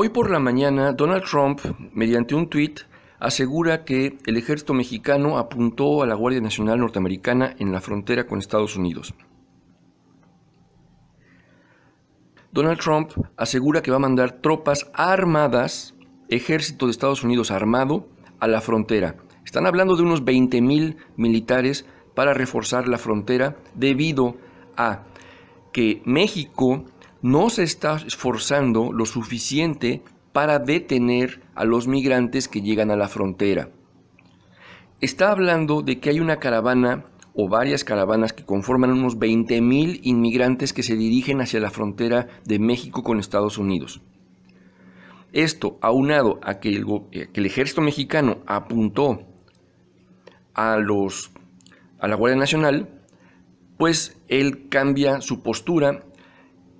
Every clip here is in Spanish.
Hoy por la mañana, Donald Trump, mediante un tuit, asegura que el ejército mexicano apuntó a la Guardia Nacional norteamericana en la frontera con Estados Unidos. Donald Trump asegura que va a mandar tropas armadas, ejército de Estados Unidos armado, a la frontera. Están hablando de unos 20.000 militares para reforzar la frontera debido a que México no se está esforzando lo suficiente para detener a los migrantes que llegan a la frontera. Está hablando de que hay una caravana o varias caravanas que conforman unos 20.000 inmigrantes que se dirigen hacia la frontera de México con Estados Unidos. Esto, aunado a que el, eh, que el ejército mexicano apuntó a, los, a la Guardia Nacional, pues él cambia su postura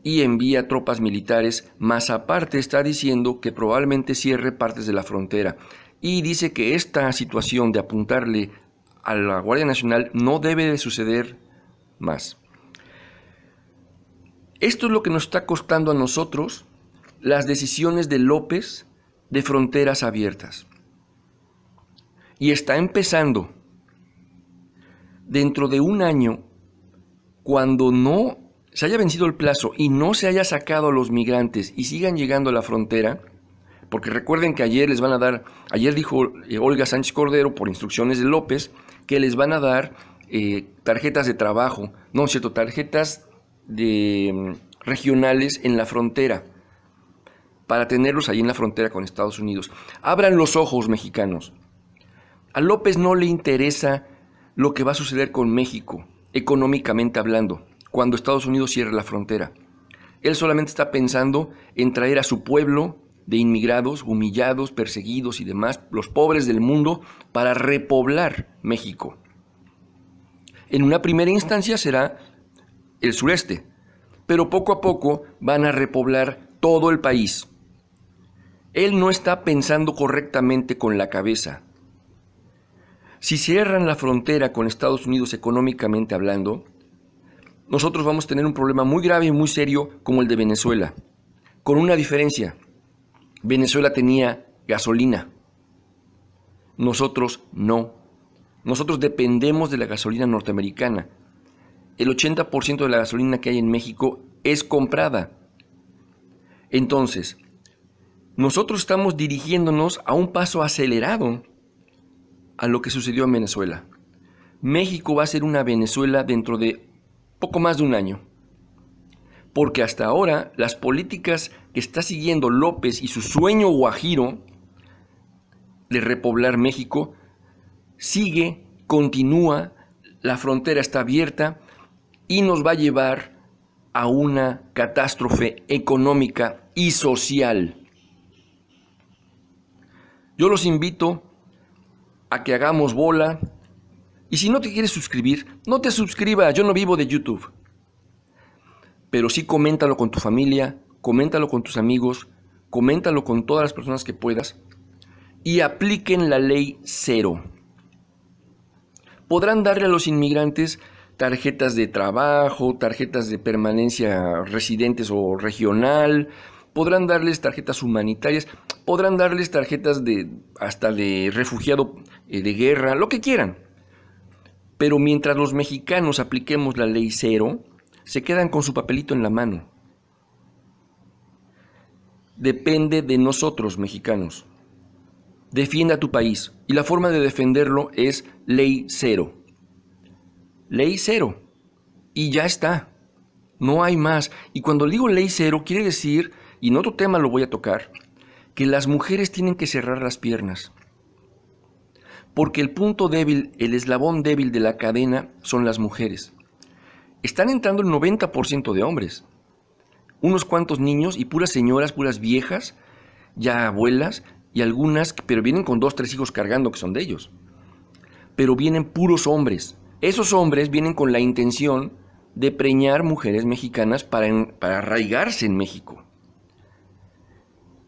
y envía tropas militares, más aparte está diciendo que probablemente cierre partes de la frontera. Y dice que esta situación de apuntarle a la Guardia Nacional no debe de suceder más. Esto es lo que nos está costando a nosotros las decisiones de López de fronteras abiertas. Y está empezando dentro de un año, cuando no se haya vencido el plazo y no se haya sacado a los migrantes y sigan llegando a la frontera, porque recuerden que ayer les van a dar, ayer dijo eh, Olga Sánchez Cordero por instrucciones de López, que les van a dar eh, tarjetas de trabajo, no cierto, tarjetas de, mm, regionales en la frontera, para tenerlos ahí en la frontera con Estados Unidos. Abran los ojos, mexicanos. A López no le interesa lo que va a suceder con México, económicamente hablando cuando Estados Unidos cierra la frontera. Él solamente está pensando en traer a su pueblo de inmigrados, humillados, perseguidos y demás, los pobres del mundo, para repoblar México. En una primera instancia será el sureste, pero poco a poco van a repoblar todo el país. Él no está pensando correctamente con la cabeza. Si cierran la frontera con Estados Unidos económicamente hablando, nosotros vamos a tener un problema muy grave y muy serio como el de Venezuela. Con una diferencia, Venezuela tenía gasolina. Nosotros no. Nosotros dependemos de la gasolina norteamericana. El 80% de la gasolina que hay en México es comprada. Entonces, nosotros estamos dirigiéndonos a un paso acelerado a lo que sucedió en Venezuela. México va a ser una Venezuela dentro de poco más de un año. Porque hasta ahora las políticas que está siguiendo López y su sueño guajiro de repoblar México sigue, continúa, la frontera está abierta y nos va a llevar a una catástrofe económica y social. Yo los invito a que hagamos bola, y si no te quieres suscribir, no te suscribas, yo no vivo de YouTube. Pero sí coméntalo con tu familia, coméntalo con tus amigos, coméntalo con todas las personas que puedas y apliquen la ley cero. Podrán darle a los inmigrantes tarjetas de trabajo, tarjetas de permanencia residentes o regional, podrán darles tarjetas humanitarias, podrán darles tarjetas de hasta de refugiado eh, de guerra, lo que quieran pero mientras los mexicanos apliquemos la ley cero, se quedan con su papelito en la mano. Depende de nosotros, mexicanos. Defienda tu país y la forma de defenderlo es ley cero. Ley cero. Y ya está. No hay más. Y cuando digo ley cero, quiere decir, y en otro tema lo voy a tocar, que las mujeres tienen que cerrar las piernas porque el punto débil, el eslabón débil de la cadena son las mujeres. Están entrando el 90% de hombres, unos cuantos niños y puras señoras, puras viejas, ya abuelas y algunas, pero vienen con dos, tres hijos cargando que son de ellos. Pero vienen puros hombres. Esos hombres vienen con la intención de preñar mujeres mexicanas para, para arraigarse en México.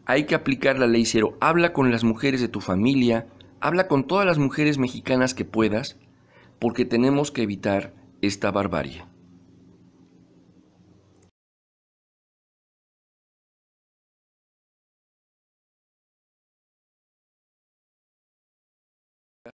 Hay que aplicar la ley cero. Habla con las mujeres de tu familia, Habla con todas las mujeres mexicanas que puedas porque tenemos que evitar esta barbarie.